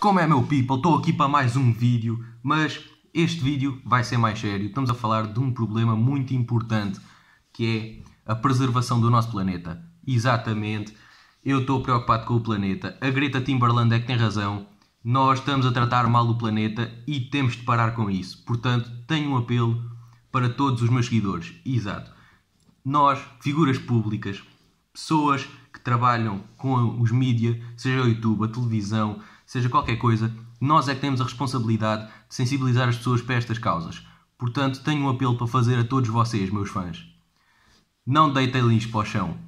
Como é meu people, estou aqui para mais um vídeo, mas este vídeo vai ser mais sério. Estamos a falar de um problema muito importante que é a preservação do nosso planeta. Exatamente, eu estou preocupado com o planeta. A Greta Timberland é que tem razão. Nós estamos a tratar mal o planeta e temos de parar com isso. Portanto, tenho um apelo para todos os meus seguidores. Exato. Nós, figuras públicas, pessoas que trabalham com os mídias, seja o YouTube, a televisão, seja qualquer coisa, nós é que temos a responsabilidade de sensibilizar as pessoas para estas causas. Portanto, tenho um apelo para fazer a todos vocês, meus fãs. Não deitem lixo para o chão.